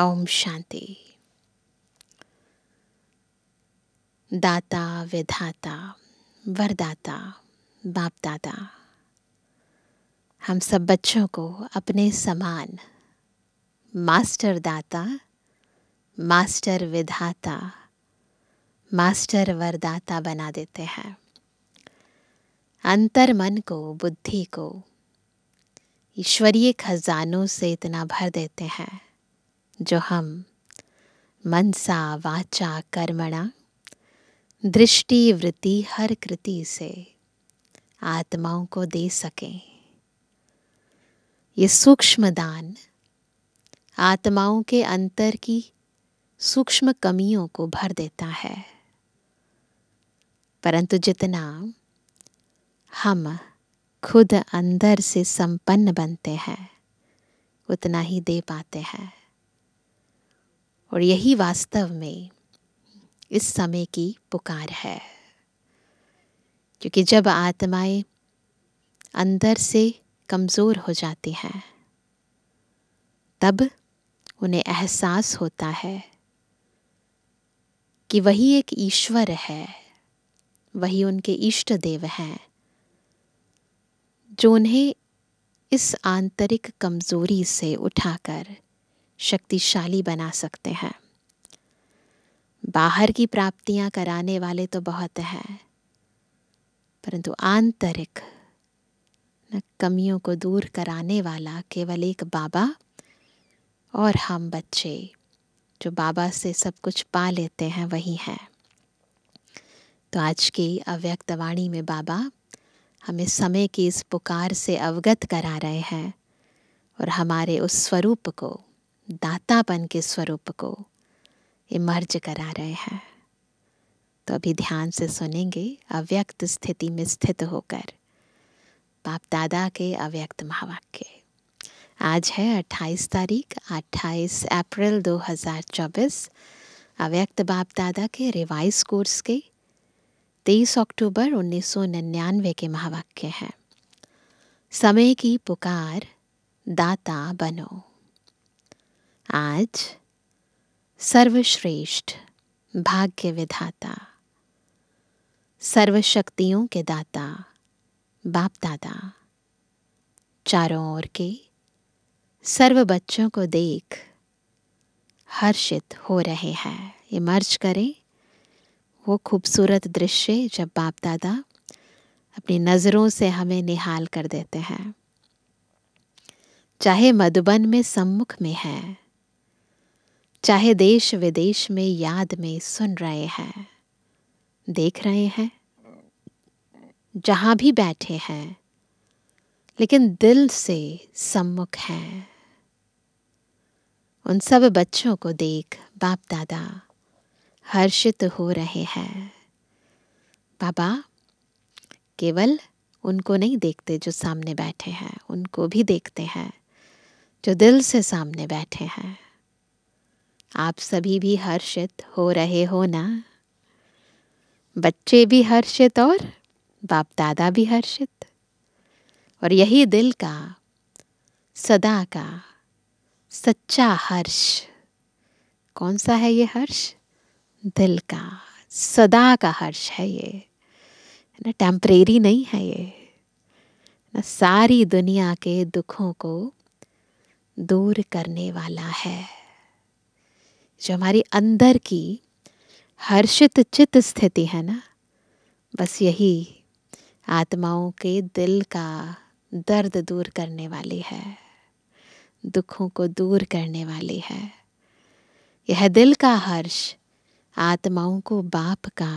ओम शांति दाता विधाता वरदाता बाप दादा हम सब बच्चों को अपने समान मास्टर दाता मास्टर विधाता मास्टर वरदाता बना देते हैं अंतर मन को बुद्धि को ईश्वरीय खजानों से इतना भर देते हैं जो हम मनसा वाचा कर्मणा दृष्टि वृत्ति हर कृति से आत्माओं को दे सकें ये सूक्ष्म दान आत्माओं के अंतर की सूक्ष्म कमियों को भर देता है परंतु जितना हम खुद अंदर से संपन्न बनते हैं उतना ही दे पाते हैं और यही वास्तव में इस समय की पुकार है क्योंकि जब आत्माएं अंदर से कमज़ोर हो जाती हैं तब उन्हें एहसास होता है कि वही एक ईश्वर है वही उनके इष्ट देव हैं जो उन्हें इस आंतरिक कमज़ोरी से उठाकर शक्तिशाली बना सकते हैं बाहर की प्राप्तियां कराने वाले तो बहुत हैं परंतु आंतरिक न कमियों को दूर कराने वाला केवल एक बाबा और हम बच्चे जो बाबा से सब कुछ पा लेते हैं वही हैं तो आज की अव्यक्त वाणी में बाबा हमें समय की इस पुकार से अवगत करा रहे हैं और हमारे उस स्वरूप को दातापन के स्वरूप को इमर्ज करा रहे हैं तो अभी ध्यान से सुनेंगे अव्यक्त स्थिति में स्थित होकर बाप दादा के अव्यक्त महावाक्य आज है 28 तारीख 28 अप्रैल 2024 अव्यक्त बाप दादा के रिवाइज कोर्स के 23 अक्टूबर उन्नीस के महावाक्य हैं समय की पुकार दाता बनो आज सर्वश्रेष्ठ भाग्य विधाता सर्वशक्तियों के दाता बाप दादा चारों ओर के सर्व बच्चों को देख हर्षित हो रहे हैं ये मर्ज करें वो खूबसूरत दृश्य जब बाप दादा अपनी नज़रों से हमें निहाल कर देते हैं चाहे मधुबन में सम्मुख में है चाहे देश विदेश में याद में सुन रहे हैं देख रहे हैं जहाँ भी बैठे हैं लेकिन दिल से सम्मुख हैं उन सब बच्चों को देख बाप दादा हर्षित हो रहे हैं बाबा केवल उनको नहीं देखते जो सामने बैठे हैं उनको भी देखते हैं जो दिल से सामने बैठे हैं आप सभी भी हर्षित हो रहे हो ना बच्चे भी हर्षित और बाप दादा भी हर्षित और यही दिल का सदा का सच्चा हर्ष कौन सा है ये हर्ष दिल का सदा का हर्ष है ये ना टेम्परेरी नहीं है ये ना सारी दुनिया के दुखों को दूर करने वाला है जो हमारी अंदर की हर्षित चित स्थिति है ना बस यही आत्माओं के दिल का दर्द दूर करने वाली है दुखों को दूर करने वाली है यह दिल का हर्ष आत्माओं को बाप का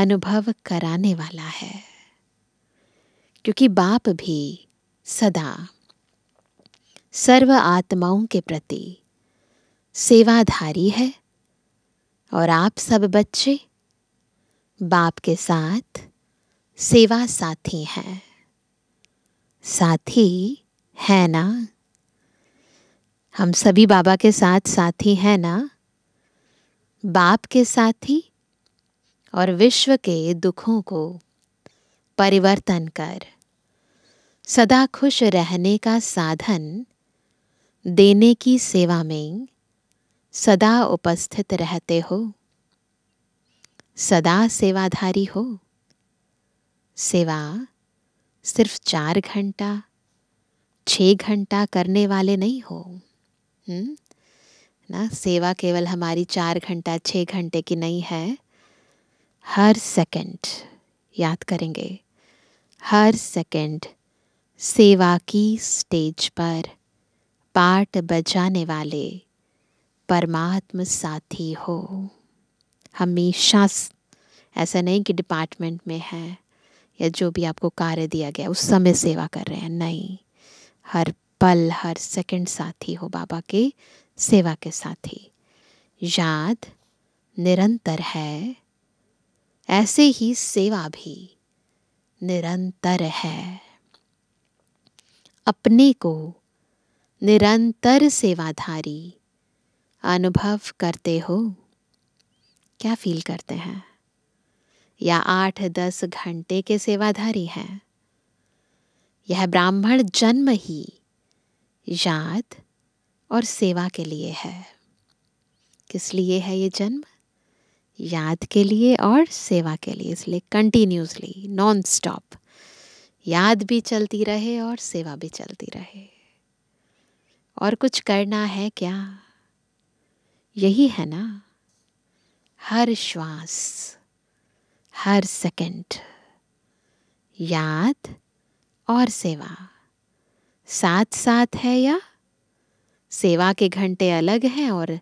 अनुभव कराने वाला है क्योंकि बाप भी सदा सर्व आत्माओं के प्रति सेवाधारी है और आप सब बच्चे बाप के साथ सेवा साथी हैं साथी है ना हम सभी बाबा के साथ साथी हैं ना बाप के साथी और विश्व के दुखों को परिवर्तन कर सदा खुश रहने का साधन देने की सेवा में सदा उपस्थित रहते हो सदा सेवाधारी हो सेवा सिर्फ चार घंटा छ घंटा करने वाले नहीं हो हुँ? हम्म? ना सेवा केवल हमारी चार घंटा छ घंटे की नहीं है हर सेकंड याद करेंगे हर सेकंड सेवा की स्टेज पर पार्ट बजाने वाले परमात्म साथी हो हमेशा ऐसा नहीं कि डिपार्टमेंट में है या जो भी आपको कार्य दिया गया उस समय सेवा कर रहे हैं नहीं हर पल हर सेकंड साथी हो बाबा के सेवा के साथी याद निरंतर है ऐसे ही सेवा भी निरंतर है अपने को निरंतर सेवाधारी अनुभव करते हो क्या फील करते हैं या आठ दस घंटे के सेवाधारी हैं यह ब्राह्मण जन्म ही याद और सेवा के लिए है किस लिए है ये जन्म याद के लिए और सेवा के लिए इसलिए कंटिन्यूसली नॉन स्टॉप याद भी चलती रहे और सेवा भी चलती रहे और कुछ करना है क्या यही है ना हर श्वास हर सेकंड याद और सेवा साथ साथ है या सेवा के घंटे अलग हैं और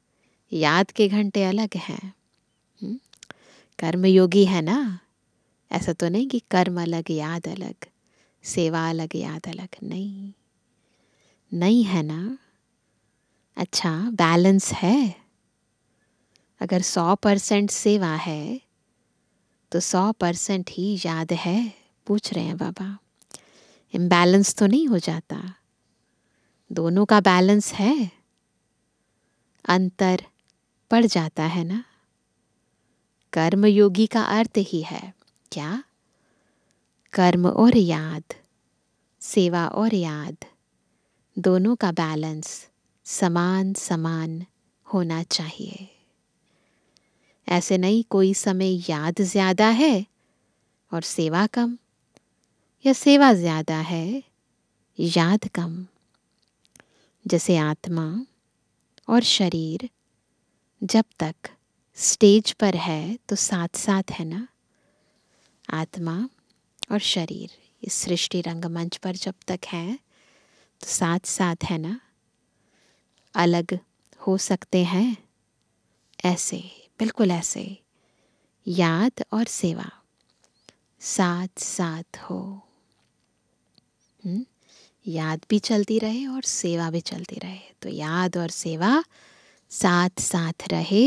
याद के घंटे अलग हैं हम्म? कर्मयोगी है ना ऐसा तो नहीं कि कर्म अलग याद अलग सेवा अलग याद अलग नहीं नहीं है ना अच्छा बैलेंस है अगर सौ परसेंट सेवा है तो सौ परसेंट ही याद है पूछ रहे हैं बाबा इम्बैलेंस तो नहीं हो जाता दोनों का बैलेंस है अंतर पड़ जाता है ना योगी का अर्थ ही है क्या कर्म और याद सेवा और याद दोनों का बैलेंस समान समान होना चाहिए ऐसे नहीं कोई समय याद ज़्यादा है और सेवा कम या सेवा ज़्यादा है याद कम जैसे आत्मा और शरीर जब तक स्टेज पर है तो साथ साथ है ना आत्मा और शरीर इस सृष्टि रंगमंच पर जब तक है तो साथ साथ है ना अलग हो सकते हैं ऐसे बिल्कुल ऐसे याद और सेवा साथ साथ हो हुँ? हम्म? याद भी चलती रहे और सेवा भी चलती रहे तो याद और सेवा साथ साथ रहे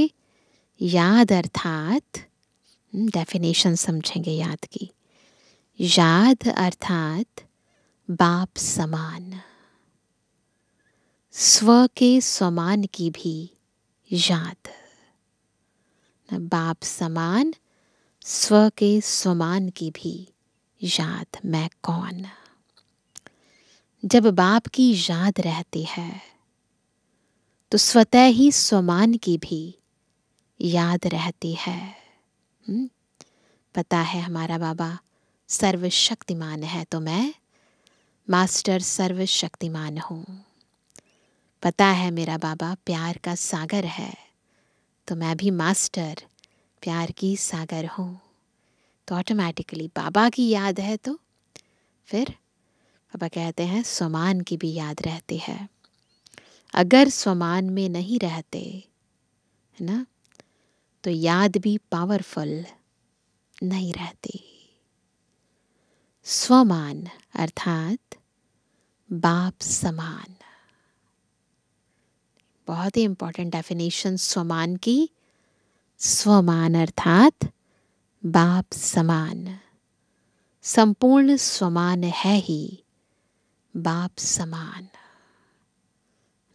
याद अर्थात डेफिनेशन हम्म, समझेंगे याद की याद अर्थात बाप समान स्व के समान की भी याद बाप समान स्व के स्वमान की भी याद मैं कौन जब बाप की याद रहती है तो स्वतः ही स्वमान की भी याद रहती है हम्म, पता है हमारा बाबा सर्वशक्तिमान है तो मैं मास्टर सर्वशक्तिमान हूँ पता है मेरा बाबा प्यार का सागर है तो मैं भी मास्टर प्यार की सागर हूँ तो ऑटोमेटिकली बाबा की याद है तो फिर बाबा कहते हैं स्वमान की भी याद रहती है अगर स्वमान में नहीं रहते है ना तो याद भी पावरफुल नहीं रहती स्वमान अर्थात बाप समान बहुत ही इम्पॉर्टेंट डेफिनेशन स्वमान की स्वमान अर्थात बाप समान संपूर्ण स्वमान है ही बाप समान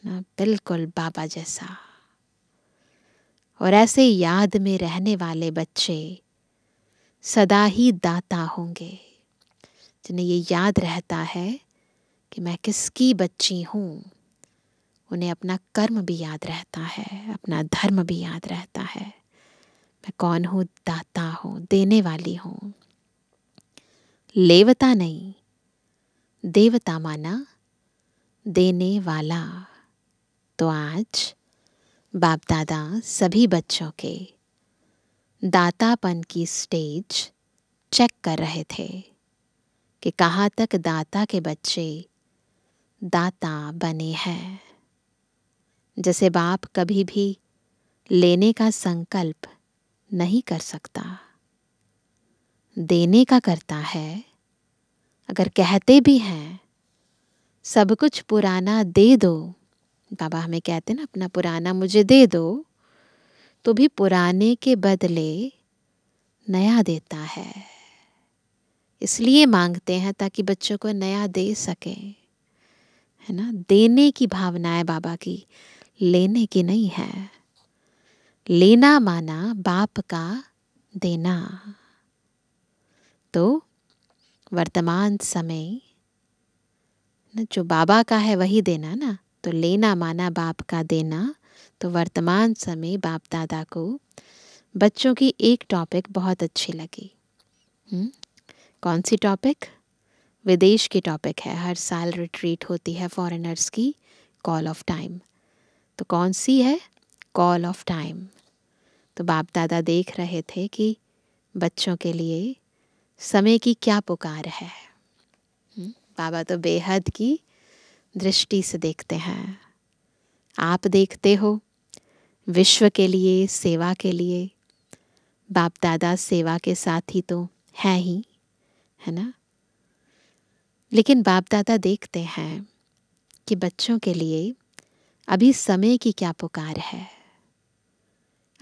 ना बिल्कुल बाबा जैसा और ऐसे याद में रहने वाले बच्चे सदा ही दाता होंगे जिन्हें ये याद रहता है कि मैं किसकी बच्ची हूँ उन्हें अपना कर्म भी याद रहता है अपना धर्म भी याद रहता है मैं कौन हूँ दाता हूँ देने वाली हूँ लेवता नहीं देवता माना देने वाला तो आज बाप दादा सभी बच्चों के दातापन की स्टेज चेक कर रहे थे कि कहाँ तक दाता के बच्चे दाता बने हैं जैसे बाप कभी भी लेने का संकल्प नहीं कर सकता देने का करता है अगर कहते भी हैं सब कुछ पुराना दे दो बाबा हमें कहते ना अपना पुराना मुझे दे दो तो भी पुराने के बदले नया देता है इसलिए मांगते हैं ताकि बच्चों को नया दे सकें है ना देने की भावना है बाबा की लेने की नहीं है लेना माना बाप का देना तो वर्तमान समय जो बाबा का है वही देना ना तो लेना माना बाप का देना तो वर्तमान समय बाप दादा को बच्चों की एक टॉपिक बहुत अच्छी लगी हुँ? हम्म, कौन सी टॉपिक विदेश की टॉपिक है हर साल रिट्रीट होती है फॉरेनर्स की कॉल ऑफ टाइम तो कौन सी है कॉल ऑफ टाइम तो बाप दादा देख रहे थे कि बच्चों के लिए समय की क्या पुकार है हम्म, बाबा तो बेहद की दृष्टि से देखते हैं आप देखते हो विश्व के लिए सेवा के लिए बाप दादा सेवा के साथ ही तो हैं ही है ना लेकिन बाप दादा देखते हैं कि बच्चों के लिए अभी समय की क्या पुकार है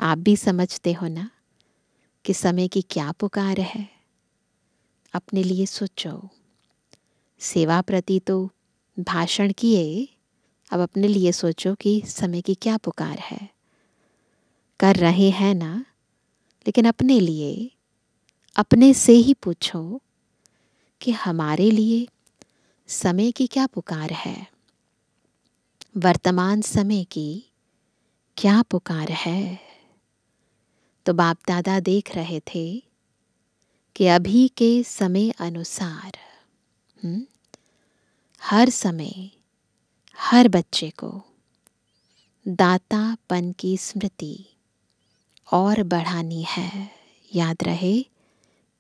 आप भी समझते हो ना कि समय की क्या पुकार है अपने लिए सोचो सेवा प्रति तो भाषण किए अब अपने लिए सोचो कि समय की क्या पुकार है कर रहे हैं ना लेकिन अपने लिए अपने से ही पूछो कि हमारे लिए समय की क्या पुकार है वर्तमान समय की क्या पुकार है तो बाप दादा देख रहे थे कि अभी के समय अनुसार हुँ? हम्म, हर समय हर बच्चे को दातापन की स्मृति और बढ़ानी है याद रहे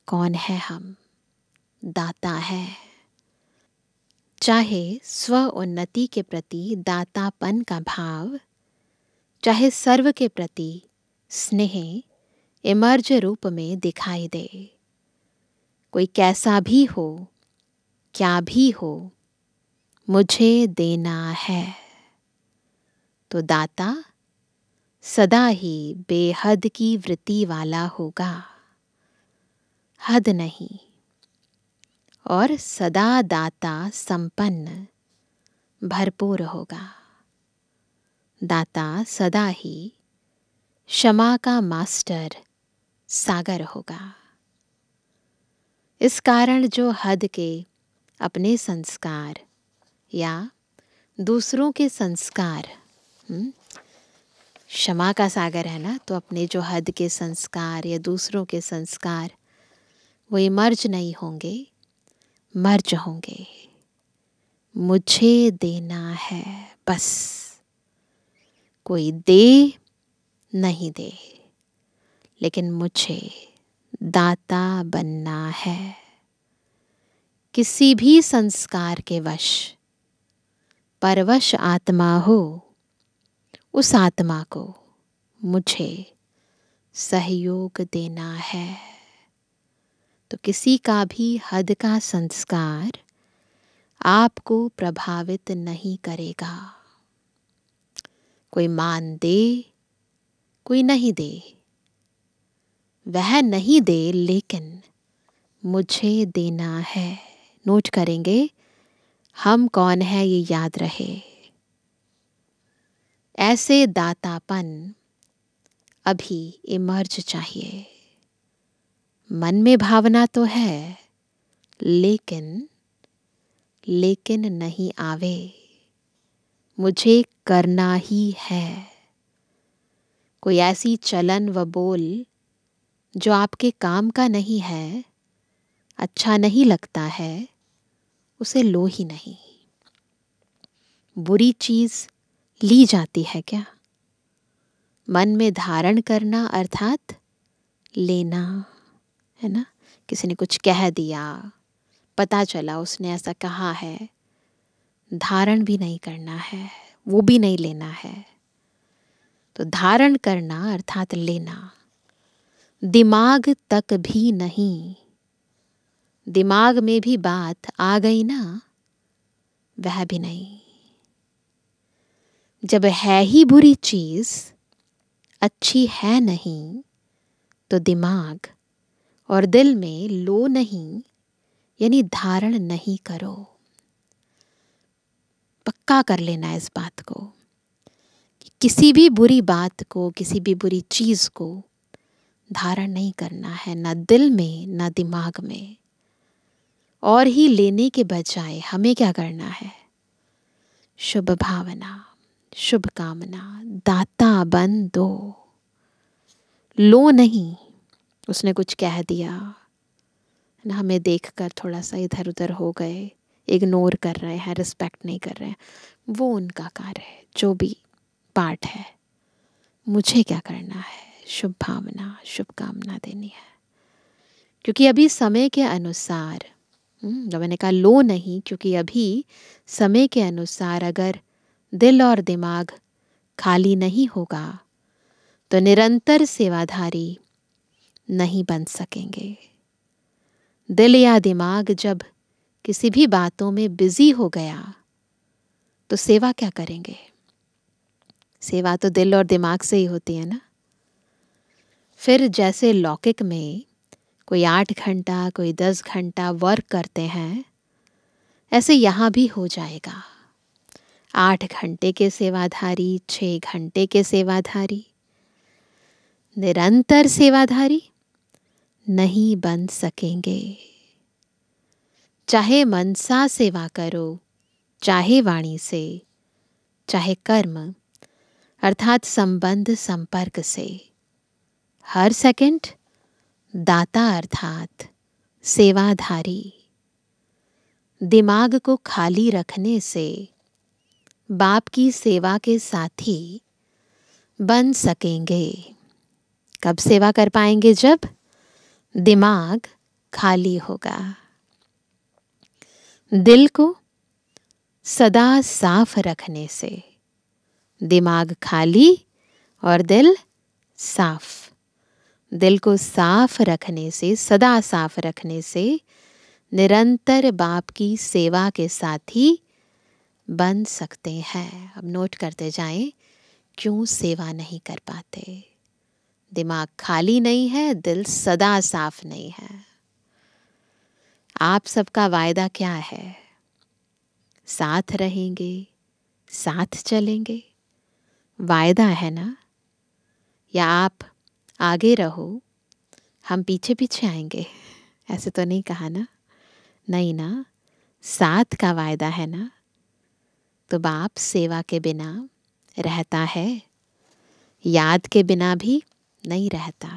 कौन है हम दाता है चाहे स्व उन्नति के प्रति दातापन का भाव चाहे सर्व के प्रति स्नेह इमर्ज रूप में दिखाई दे कोई कैसा भी हो क्या भी हो मुझे देना है तो दाता सदा ही बेहद की वृत्ति वाला होगा हद नहीं और सदा दाता संपन्न भरपूर होगा दाता सदा ही क्षमा का मास्टर सागर होगा इस कारण जो हद के अपने संस्कार या दूसरों के संस्कार हम्म, क्षमा का सागर है ना तो अपने जो हद के संस्कार या दूसरों के संस्कार वो इमर्ज नहीं होंगे मर जाऊंगे मुझे देना है बस कोई दे नहीं दे लेकिन मुझे दाता बनना है किसी भी संस्कार के वश परवश आत्मा हो उस आत्मा को मुझे सहयोग देना है तो किसी का भी हद का संस्कार आपको प्रभावित नहीं करेगा कोई मान दे कोई नहीं दे वह नहीं दे लेकिन मुझे देना है नोट करेंगे हम कौन है ये याद रहे ऐसे दातापन अभी इमर्ज चाहिए मन में भावना तो है लेकिन लेकिन नहीं आवे मुझे करना ही है कोई ऐसी चलन व बोल जो आपके काम का नहीं है अच्छा नहीं लगता है उसे लो ही नहीं बुरी चीज ली जाती है क्या मन में धारण करना अर्थात लेना है ना किसी ने कुछ कह दिया पता चला उसने ऐसा कहा है धारण भी नहीं करना है वो भी नहीं लेना है तो धारण करना अर्थात लेना दिमाग तक भी नहीं दिमाग में भी बात आ गई ना वह भी नहीं जब है ही बुरी चीज अच्छी है नहीं तो दिमाग और दिल में लो नहीं यानी धारण नहीं करो पक्का कर लेना इस बात को कि किसी भी बुरी बात को किसी भी बुरी चीज़ को धारण नहीं करना है ना दिल में ना दिमाग में और ही लेने के बजाय हमें क्या करना है शुभ भावना शुभ कामना दाता बन दो लो नहीं उसने कुछ कह दिया ना हमें देख कर थोड़ा सा इधर उधर हो गए इग्नोर कर रहे हैं रिस्पेक्ट नहीं कर रहे हैं वो उनका कार्य है जो भी पार्ट है मुझे क्या करना है शुभ भावना शुभकामना देनी है क्योंकि अभी समय के अनुसार तो मैंने कहा लो नहीं क्योंकि अभी समय के अनुसार अगर दिल और दिमाग खाली नहीं होगा तो निरंतर सेवाधारी नहीं बन सकेंगे दिल या दिमाग जब किसी भी बातों में बिजी हो गया तो सेवा क्या करेंगे सेवा तो दिल और दिमाग से ही होती है ना फिर जैसे लौकिक में कोई आठ घंटा कोई दस घंटा वर्क करते हैं ऐसे यहाँ भी हो जाएगा आठ घंटे के सेवाधारी छः घंटे के सेवाधारी निरंतर सेवाधारी नहीं बन सकेंगे चाहे मन सा सेवा करो चाहे वाणी से चाहे कर्म अर्थात संबंध संपर्क से हर सेकंड दाता अर्थात सेवाधारी दिमाग को खाली रखने से बाप की सेवा के साथ ही बन सकेंगे कब सेवा कर पाएंगे जब दिमाग खाली होगा दिल को सदा साफ रखने से दिमाग खाली और दिल साफ दिल को साफ रखने से सदा साफ रखने से निरंतर बाप की सेवा के साथ ही बन सकते हैं अब नोट करते जाएं क्यों सेवा नहीं कर पाते दिमाग खाली नहीं है दिल सदा साफ नहीं है आप सबका वायदा क्या है साथ रहेंगे साथ चलेंगे वायदा है ना या आप आगे रहो हम पीछे पीछे आएंगे ऐसे तो नहीं कहा ना नहीं ना साथ का वायदा है ना तो बाप सेवा के बिना रहता है याद के बिना भी नहीं रहता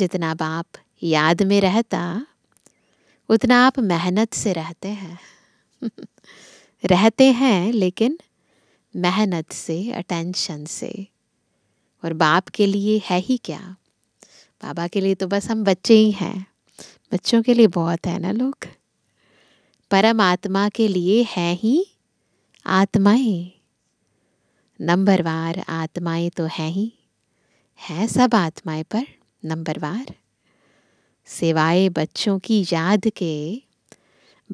जितना बाप याद में रहता उतना आप मेहनत से रहते हैं रहते हैं लेकिन मेहनत से अटेंशन से और बाप के लिए है ही क्या बाबा के लिए तो बस हम बच्चे ही हैं बच्चों के लिए बहुत है ना लोग परमात्मा के लिए है ही आत्माएं नंबरवार आत्माएं तो हैं ही है सब आत्माएं पर नंबरवार सिवाय बच्चों की याद के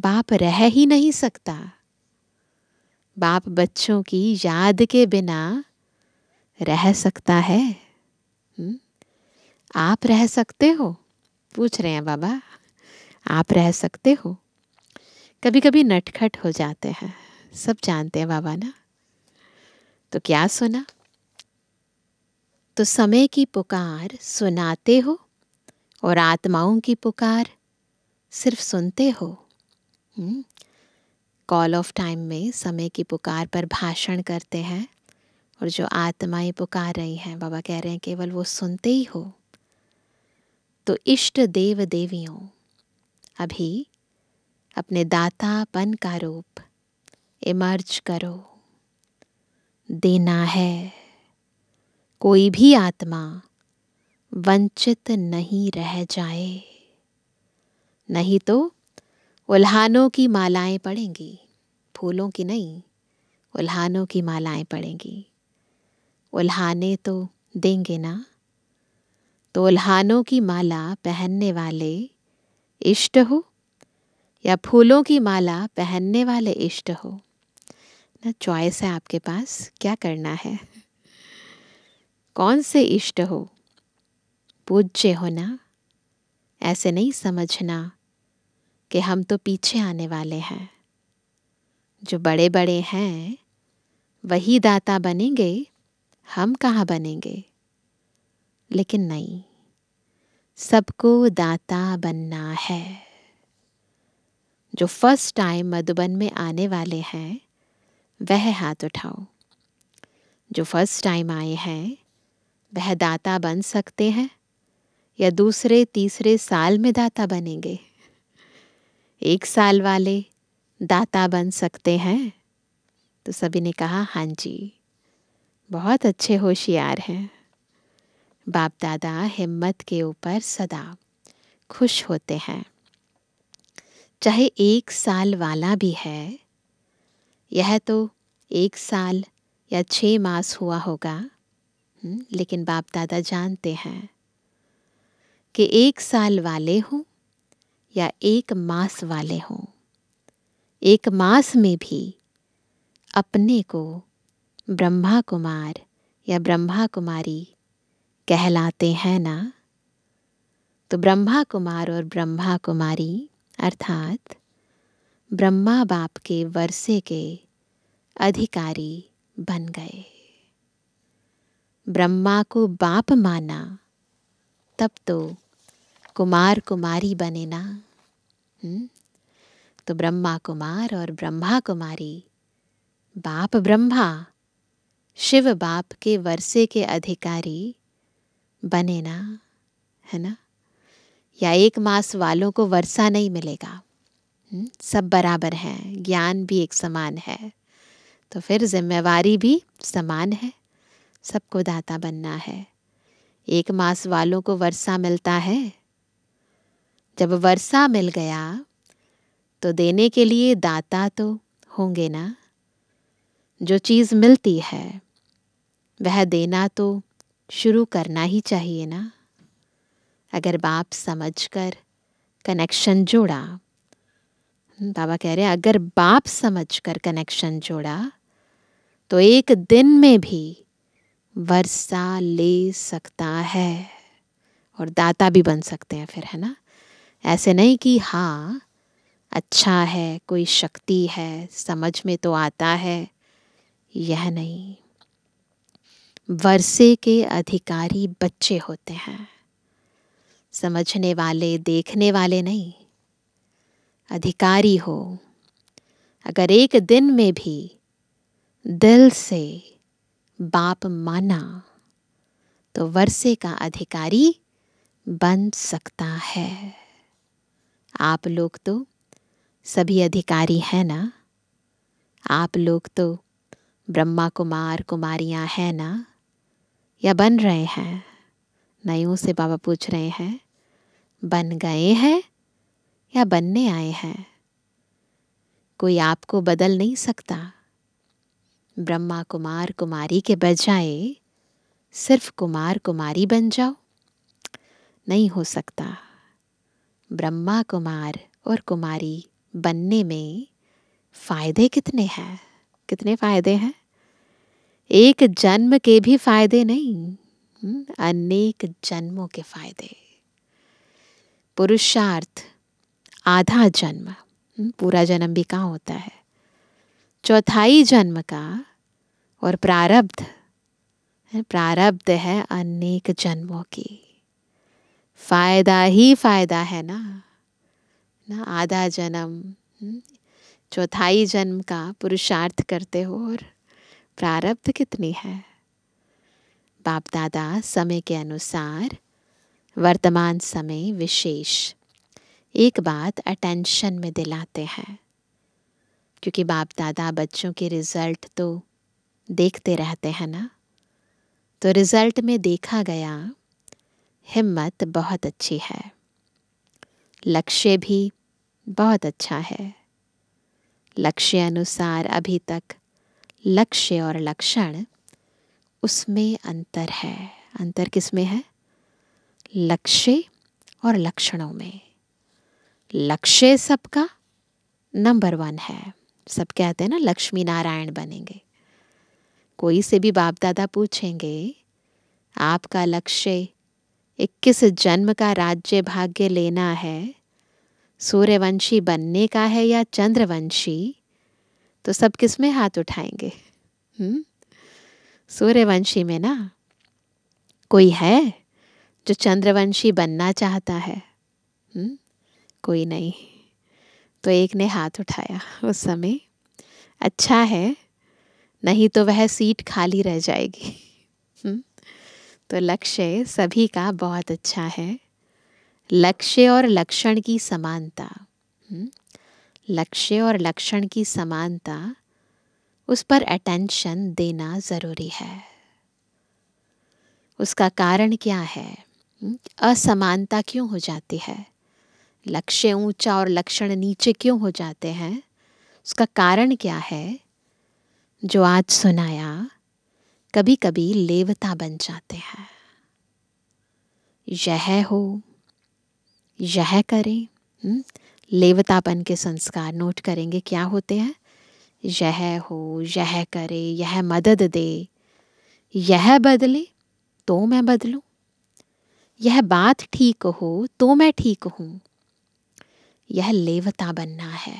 बाप रह ही नहीं सकता बाप बच्चों की याद के बिना रह सकता है हुँ? हम्म? आप रह सकते हो पूछ रहे हैं बाबा आप रह सकते हो कभी कभी नटखट हो जाते हैं सब जानते हैं बाबा ना तो क्या सुना तो समय की पुकार सुनाते हो और आत्माओं की पुकार सिर्फ सुनते हो कॉल ऑफ टाइम में समय की पुकार पर भाषण करते हैं और जो आत्माएं पुकार रही हैं बाबा कह रहे हैं केवल वो सुनते ही हो तो इष्ट देव देवियों अभी अपने दातापन का रूप इमर्ज करो देना है कोई भी आत्मा वंचित नहीं रह जाए नहीं तो उल्हानों की मालाएं पड़ेंगी फूलों की नहीं उल्हानों की मालाएं पड़ेंगी उल्हाने तो देंगे ना तो उल्हानों की माला पहनने वाले इष्ट हो या फूलों की माला पहनने वाले इष्ट हो ना चॉइस है आपके पास क्या करना है कौन से इष्ट हो पूज्य होना ऐसे नहीं समझना कि हम तो पीछे आने वाले हैं जो बड़े बड़े हैं वही दाता बनेंगे हम कहाँ बनेंगे लेकिन नहीं सबको दाता बनना है जो फर्स्ट टाइम मधुबन में आने वाले हैं वह हाथ उठाओ जो फर्स्ट टाइम आए हैं वह दाता बन सकते हैं या दूसरे तीसरे साल में दाता बनेंगे एक साल वाले दाता बन सकते हैं तो सभी ने कहा हाँ जी बहुत अच्छे होशियार हैं बाप दादा हिम्मत के ऊपर सदा खुश होते हैं चाहे एक साल वाला भी है यह तो एक साल या छः मास हुआ होगा लेकिन बाप दादा जानते हैं कि एक साल वाले हों या एक मास वाले हों एक मास में भी अपने को ब्रह्मा कुमार या ब्रह्मा कुमारी कहलाते हैं ना तो ब्रह्मा कुमार और ब्रह्मा कुमारी अर्थात ब्रह्मा बाप के वर्षे के अधिकारी बन गए ब्रह्मा को बाप माना तब तो कुमार कुमारी बने ना हुँ? हम्म? तो ब्रह्मा कुमार और ब्रह्मा कुमारी बाप ब्रह्मा शिव बाप के वर्षे के अधिकारी बने ना है ना या एक मास वालों को वर्षा नहीं मिलेगा हुँ? हम्म? सब बराबर हैं ज्ञान भी एक समान है तो फिर जिम्मेवारी भी समान है सबको दाता बनना है एक मास वालों को वर्षा मिलता है जब वर्षा मिल गया तो देने के लिए दाता तो होंगे ना जो चीज़ मिलती है वह देना तो शुरू करना ही चाहिए ना अगर बाप समझकर कनेक्शन जोड़ा बाबा कह रहे हैं अगर बाप समझकर कनेक्शन जोड़ा तो एक दिन में भी वर्षा ले सकता है और दाता भी बन सकते हैं फिर है ना ऐसे नहीं कि हाँ अच्छा है कोई शक्ति है समझ में तो आता है यह नहीं वर्षे के अधिकारी बच्चे होते हैं समझने वाले देखने वाले नहीं अधिकारी हो अगर एक दिन में भी दिल से बाप माना तो वर्षे का अधिकारी बन सकता है आप लोग तो सभी अधिकारी हैं ना आप लोग तो ब्रह्मा कुमार कुमारियां हैं ना या बन रहे हैं नयों से बाबा पूछ रहे हैं बन गए हैं या बनने आए हैं कोई आपको बदल नहीं सकता ब्रह्मा कुमार कुमारी के बजाय सिर्फ कुमार कुमारी बन जाओ नहीं हो सकता ब्रह्मा कुमार और कुमारी बनने में फ़ायदे कितने हैं कितने फ़ायदे हैं एक जन्म के भी फ़ायदे नहीं हम्म, अनेक जन्मों के फ़ायदे पुरुषार्थ आधा जन्म हम्म, पूरा जन्म भी कहाँ होता है चौथाई जन्म का और प्रारब्ध प्रारब्ध है अनेक जन्मों की फायदा ही फायदा है ना ना आधा जन्म हम्म, चौथाई जन्म का पुरुषार्थ करते हो और प्रारब्ध कितनी है बाप दादा समय के अनुसार वर्तमान समय विशेष एक बात अटेंशन में दिलाते हैं क्योंकि बाप दादा बच्चों के रिज़ल्ट तो देखते रहते हैं ना तो रिज़ल्ट में देखा गया हिम्मत बहुत अच्छी है लक्ष्य भी बहुत अच्छा है लक्ष्य अनुसार अभी तक लक्ष्य और लक्षण उसमें अंतर है अंतर किस में है लक्ष्य और लक्षणों में लक्ष्य सबका नंबर वन है सब कहते हैं ना लक्ष्मी नारायण बनेंगे कोई से भी बाप दादा पूछेंगे आपका लक्ष्य इक्कीस जन्म का राज्य भाग्य लेना है सूर्यवंशी बनने का है या चंद्रवंशी तो सब किस में हाथ उठाएंगे हम्म? सूर्यवंशी में ना कोई है जो चंद्रवंशी बनना चाहता है हुँ? हम्म? कोई नहीं तो एक ने हाथ उठाया उस समय अच्छा है नहीं तो वह सीट खाली रह जाएगी हम्म। तो लक्ष्य सभी का बहुत अच्छा है लक्ष्य और लक्षण की समानता हम्म। लक्ष्य और लक्षण की समानता उस पर अटेंशन देना ज़रूरी है उसका कारण क्या है हम्म। असमानता क्यों हो जाती है लक्ष्य ऊंचा और लक्षण नीचे क्यों हो जाते हैं उसका कारण क्या है जो आज सुनाया कभी कभी लेवता बन जाते हैं यह हो यह करें हम्म, लेवतापन के संस्कार नोट करेंगे क्या होते हैं यह हो यह करे यह मदद दे यह बदले तो मैं बदलूं यह बात ठीक हो तो मैं ठीक हूँ यह लेवता बनना है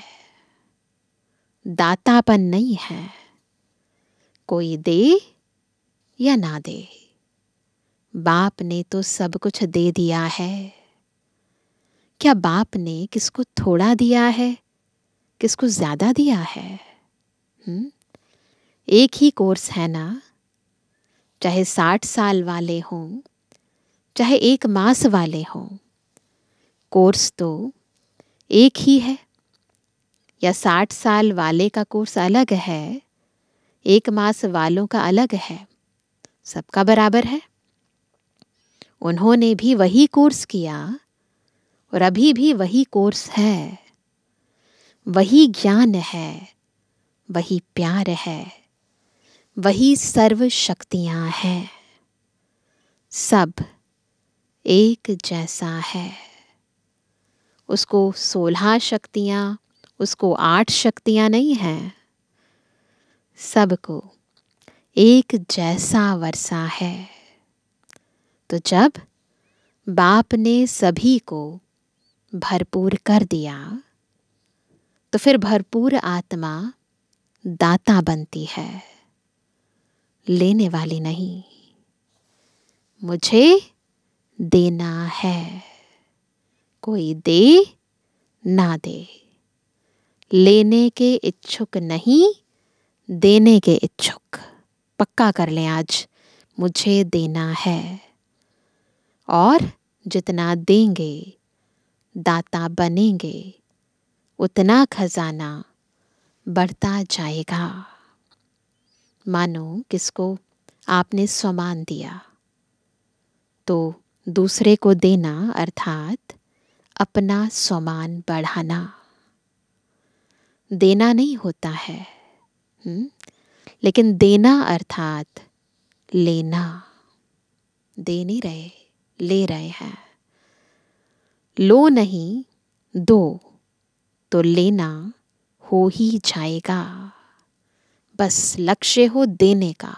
दातापन नहीं है कोई दे या ना दे बाप ने तो सब कुछ दे दिया है क्या बाप ने किसको थोड़ा दिया है किसको ज़्यादा दिया है हुँ? हम्म? एक ही कोर्स है ना चाहे साठ साल वाले हों चाहे एक मास वाले हों कोर्स तो एक ही है या साठ साल वाले का कोर्स अलग है एक मास वालों का अलग है सबका बराबर है उन्होंने भी वही कोर्स किया और अभी भी वही कोर्स है वही ज्ञान है वही प्यार है वही सर्व शक्तियां हैं सब एक जैसा है उसको सोलह शक्तियाँ उसको आठ शक्तियाँ नहीं हैं सबको एक जैसा वर्षा है तो जब बाप ने सभी को भरपूर कर दिया तो फिर भरपूर आत्मा दाता बनती है लेने वाली नहीं मुझे देना है कोई दे ना दे लेने के इच्छुक नहीं देने के इच्छुक पक्का कर लें आज मुझे देना है और जितना देंगे दाता बनेंगे उतना खजाना बढ़ता जाएगा मानो किसको आपने समान दिया तो दूसरे को देना अर्थात अपना स्वमान बढ़ाना देना नहीं होता है हुँ? हम्म? लेकिन देना अर्थात लेना दे नहीं रहे ले रहे हैं लो नहीं दो तो लेना हो ही जाएगा बस लक्ष्य हो देने का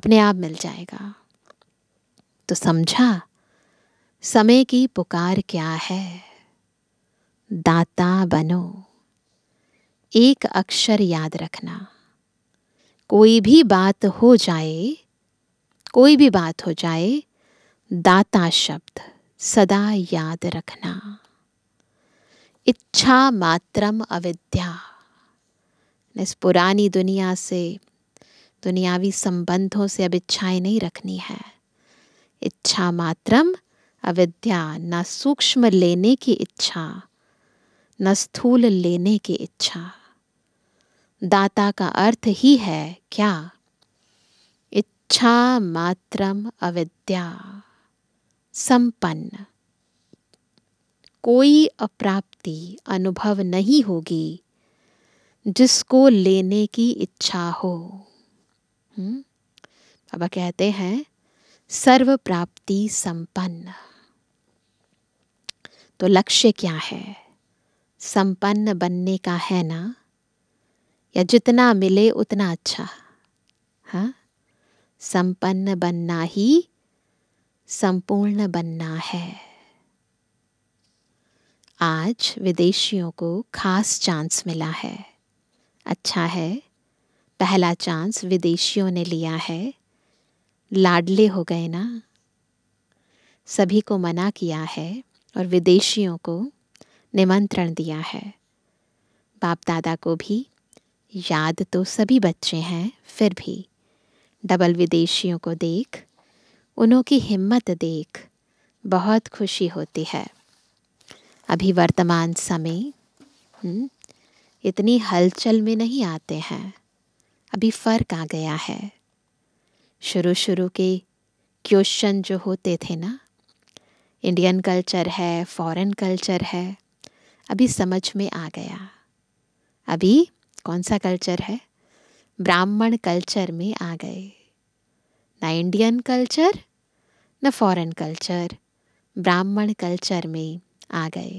अपने आप मिल जाएगा तो समझा समय की पुकार क्या है दाता बनो एक अक्षर याद रखना कोई भी बात हो जाए कोई भी बात हो जाए दाता शब्द सदा याद रखना इच्छा मात्रम अविद्या इस पुरानी दुनिया से दुनियावी संबंधों से अब इच्छाएं नहीं रखनी है इच्छा मात्रम अविद्या न सूक्ष्म लेने की इच्छा न स्थूल लेने की इच्छा दाता का अर्थ ही है क्या इच्छा मात्रम अविद्या संपन्न कोई अप्राप्ति अनुभव नहीं होगी जिसको लेने की इच्छा हो हम्म? अब कहते हैं सर्व प्राप्ति संपन्न तो लक्ष्य क्या है संपन्न बनने का है ना या जितना मिले उतना अच्छा हाँ संपन्न बनना ही संपूर्ण बनना है आज विदेशियों को खास चांस मिला है अच्छा है पहला चांस विदेशियों ने लिया है लाडले हो गए ना सभी को मना किया है और विदेशियों को निमंत्रण दिया है बाप दादा को भी याद तो सभी बच्चे हैं फिर भी डबल विदेशियों को देख उनकी की हिम्मत देख बहुत खुशी होती है अभी वर्तमान समय हम्म, इतनी हलचल में नहीं आते हैं अभी फ़र्क आ गया है शुरू शुरू के क्वेश्चन जो होते थे ना इंडियन कल्चर है फॉरेन कल्चर है अभी समझ में आ गया अभी कौन सा कल्चर है ब्राह्मण कल्चर में आ गए ना इंडियन कल्चर न फॉरेन कल्चर ब्राह्मण कल्चर में आ गए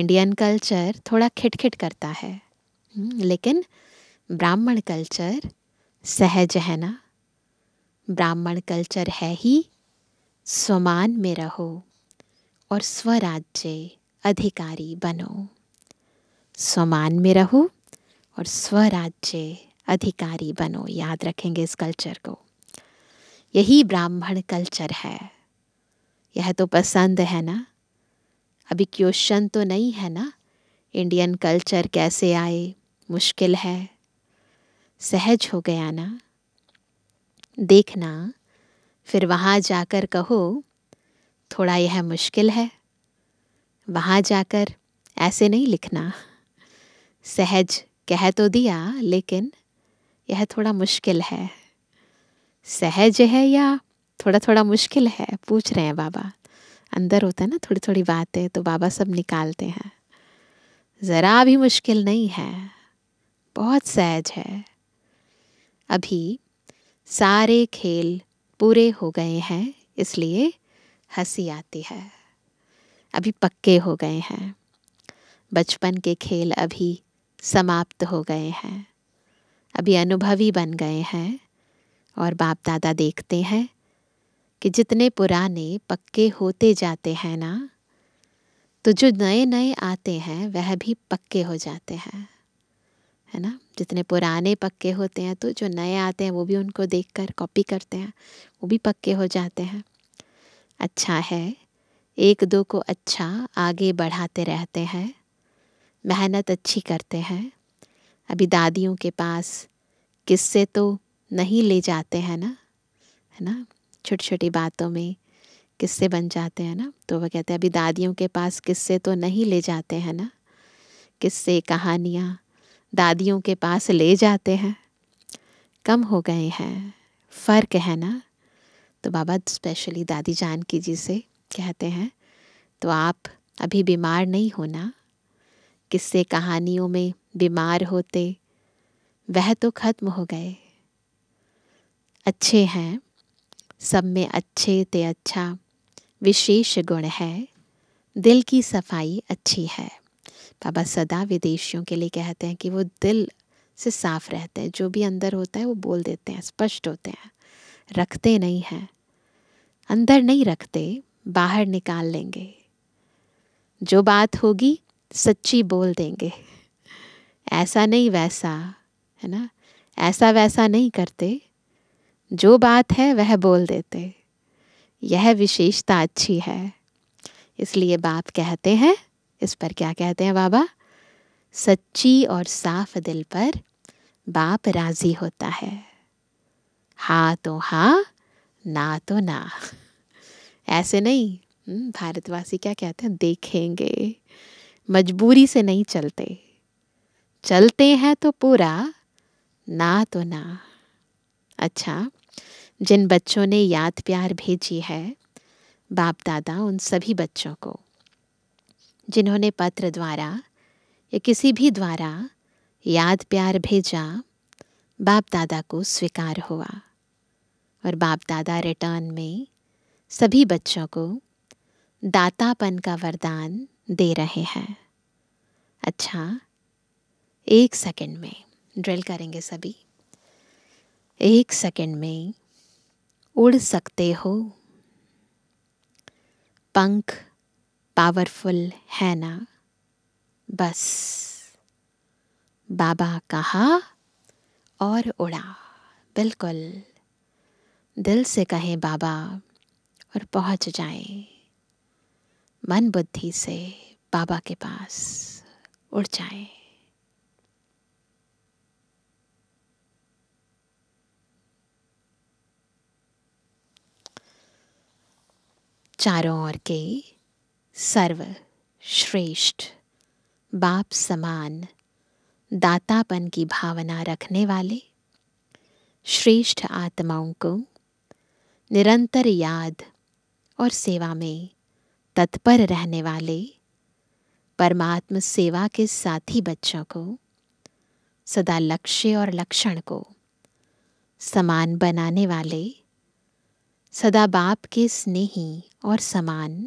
इंडियन कल्चर थोड़ा खिटखिट करता है हम्म, लेकिन ब्राह्मण कल्चर सहज है ना ब्राह्मण कल्चर है ही स्वमान में रहो और स्वराज्य अधिकारी बनो स्वमान में रहो और स्वराज्य अधिकारी बनो याद रखेंगे इस कल्चर को यही ब्राह्मण कल्चर है यह तो पसंद है ना अभी क्वेश्चन तो नहीं है ना इंडियन कल्चर कैसे आए मुश्किल है सहज हो गया ना देखना फिर वहाँ जाकर कहो थोड़ा यह मुश्किल है वहाँ जाकर ऐसे नहीं लिखना सहज कह तो दिया लेकिन यह थोड़ा मुश्किल है सहज है या थोड़ा थोड़ा मुश्किल है पूछ रहे हैं बाबा अंदर होता है ना थोड़ी थोड़ी बातें तो बाबा सब निकालते हैं ज़रा भी मुश्किल नहीं है बहुत सहज है अभी सारे खेल पूरे हो गए हैं इसलिए हंसी आती है अभी पक्के हो गए हैं बचपन के खेल अभी समाप्त हो गए हैं अभी अनुभवी बन गए हैं और बाप दादा देखते हैं कि जितने पुराने पक्के होते जाते हैं ना तो जो नए नए आते हैं वह भी पक्के हो जाते हैं है ना जितने पुराने पक्के होते हैं तो जो नए आते हैं वो भी उनको देख कर कॉपी करते हैं वो भी पक्के हो जाते हैं अच्छा है एक दो को अच्छा आगे बढ़ाते रहते हैं मेहनत अच्छी करते हैं अभी दादियों के पास किस्से तो नहीं ले जाते हैं ना है ना छोटी छोटी बातों में किस्से बन जाते हैं ना तो वह कहते हैं अभी दादियों के पास किस्से तो नहीं ले जाते हैं ना किस्से कहानियाँ दादियों के पास ले जाते हैं कम हो गए हैं फ़र्क है ना तो बाबा स्पेशली दादी जानकी जी से कहते हैं तो आप अभी बीमार नहीं होना किससे कहानियों में बीमार होते वह तो ख़त्म हो गए अच्छे हैं सब में अच्छे ते अच्छा विशेष गुण है दिल की सफाई अच्छी है बाबा सदा विदेशियों के लिए कहते हैं कि वो दिल से साफ रहते हैं जो भी अंदर होता है वो बोल देते हैं स्पष्ट होते हैं रखते नहीं हैं अंदर नहीं रखते बाहर निकाल लेंगे जो बात होगी सच्ची बोल देंगे ऐसा नहीं वैसा है ना ऐसा वैसा नहीं करते जो बात है वह बोल देते यह विशेषता अच्छी है इसलिए बाप कहते हैं इस पर क्या कहते हैं बाबा सच्ची और साफ दिल पर बाप राजी होता है हा तो हा ना तो ना ऐसे नहीं हम्म, भारतवासी क्या कहते हैं देखेंगे मजबूरी से नहीं चलते चलते हैं तो पूरा ना तो ना अच्छा जिन बच्चों ने याद प्यार भेजी है बाप दादा उन सभी बच्चों को जिन्होंने पत्र द्वारा या किसी भी द्वारा याद प्यार भेजा बाप दादा को स्वीकार हुआ और बाप दादा रिटर्न में सभी बच्चों को दातापन का वरदान दे रहे हैं अच्छा एक सेकंड में ड्रिल करेंगे सभी एक सेकंड में उड़ सकते हो पंख पावरफुल है ना बस बाबा कहा और उड़ा बिल्कुल दिल से कहें बाबा और पहुंच जाएं मन बुद्धि से बाबा के पास उड़ जाएं चारों ओर के सर्व श्रेष्ठ बाप समान दातापन की भावना रखने वाले श्रेष्ठ आत्माओं को निरंतर याद और सेवा में तत्पर रहने वाले परमात्म सेवा के साथी बच्चों को सदा लक्ष्य और लक्षण को समान बनाने वाले सदा बाप के स्नेही और समान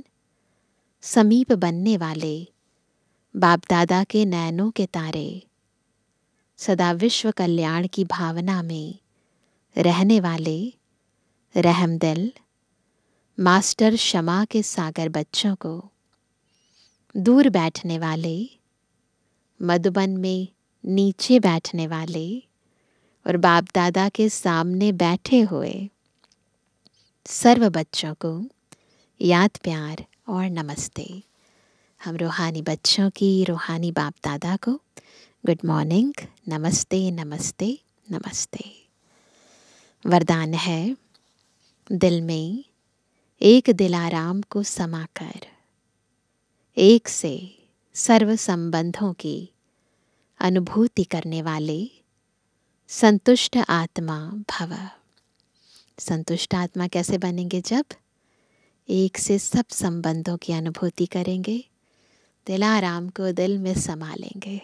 समीप बनने वाले बाप दादा के नैनों के तारे सदा विश्व कल्याण की भावना में रहने वाले रहमदिल मास्टर शमा के सागर बच्चों को दूर बैठने वाले मधुबन में नीचे बैठने वाले और बाप दादा के सामने बैठे हुए सर्व बच्चों को याद प्यार और नमस्ते हम रूहानी बच्चों की रूहानी बाप दादा को गुड मॉर्निंग नमस्ते नमस्ते नमस्ते वरदान है दिल में एक दिलाराम को समाकर एक से सर्व संबंधों की अनुभूति करने वाले संतुष्ट आत्मा भव संतुष्ट आत्मा कैसे बनेंगे जब एक से सब संबंधों की अनुभूति करेंगे दिलाराम को दिल में समा लेंगे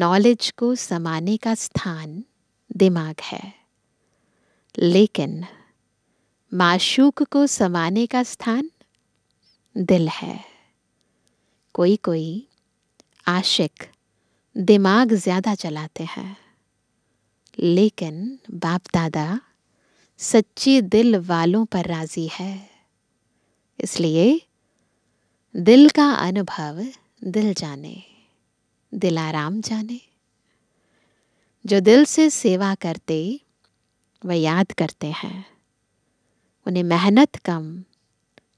नॉलेज को समाने का स्थान दिमाग है लेकिन माशूक को समाने का स्थान दिल है कोई कोई आशिक दिमाग ज़्यादा चलाते हैं लेकिन बाप दादा सच्ची दिल वालों पर राजी है इसलिए दिल का अनुभव दिल जाने दिल आराम जाने जो दिल से सेवा करते वह याद करते हैं उन्हें मेहनत कम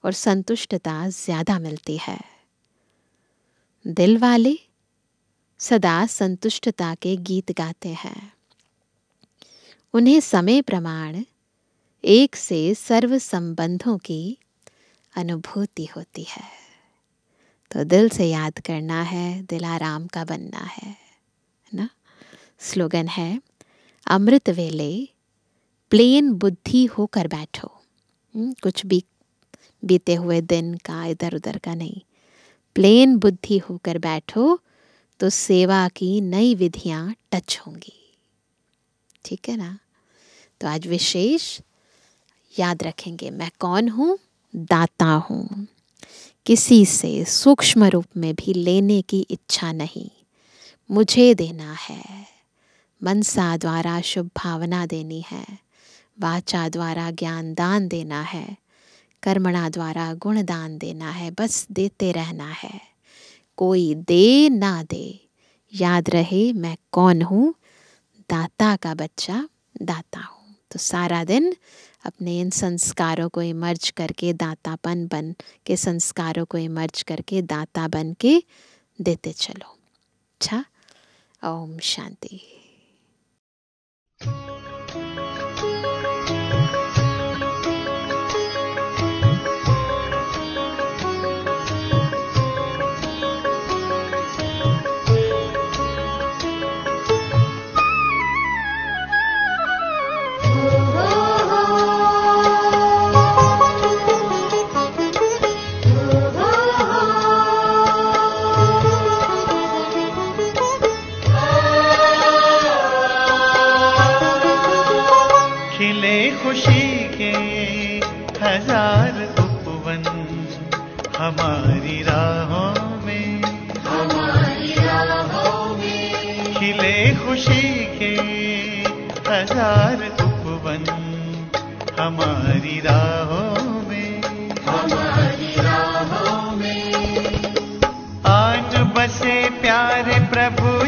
और संतुष्टता ज़्यादा मिलती है दिल वाले सदा संतुष्टता के गीत गाते हैं उन्हें समय प्रमाण एक से सर्व संबंधों की अनुभूति होती है तो दिल से याद करना है दिल आराम का बनना है ना स्लोगन है अमृत वेले प्लेन बुद्धि होकर बैठो हम्म, कुछ भी बीते हुए दिन का इधर उधर का नहीं प्लेन बुद्धि होकर बैठो तो सेवा की नई विधियाँ टच होंगी ठीक है ना तो आज विशेष याद रखेंगे मैं कौन हूँ दाता हूँ किसी से सूक्ष्म रूप में भी लेने की इच्छा नहीं मुझे देना है मनसा द्वारा शुभ भावना देनी है वाचा द्वारा ज्ञान दान देना है कर्मणा द्वारा गुण दान देना है बस देते रहना है कोई दे ना दे याद रहे मैं कौन हूँ दाता का बच्चा दाता हूँ तो सारा दिन अपने इन संस्कारों को इमर्ज करके दातापन बन के संस्कारों को इमर्ज करके दाता बन के देते चलो अच्छा ओम शांति करार उपवन हमारी राहों में हमारी राहों में आज बसे प्यारे प्रभु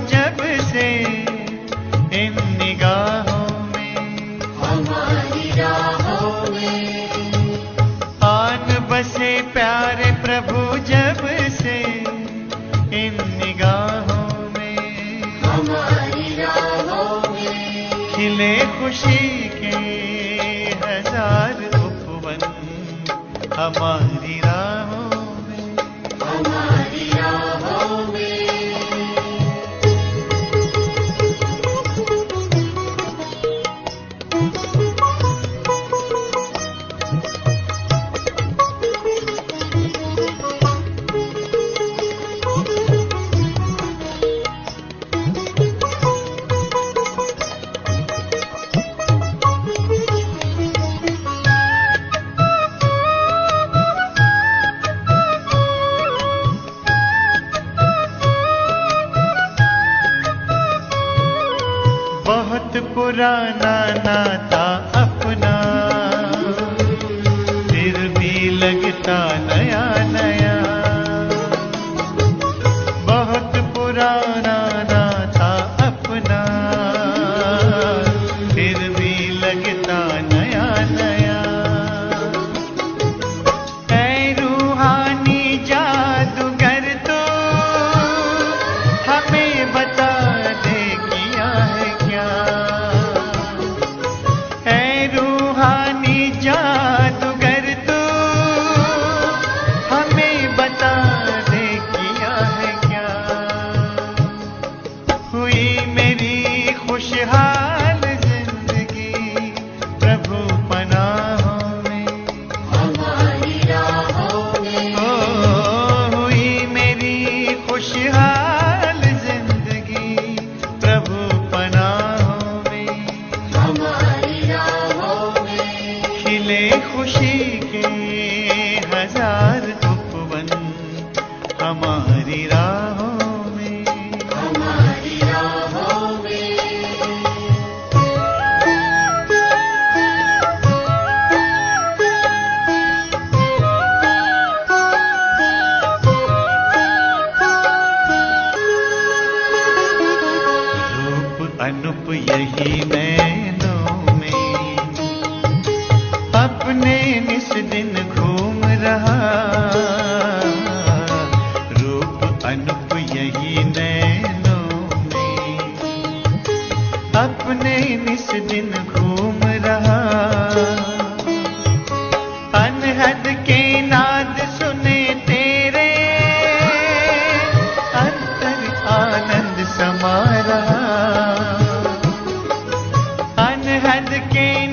and game.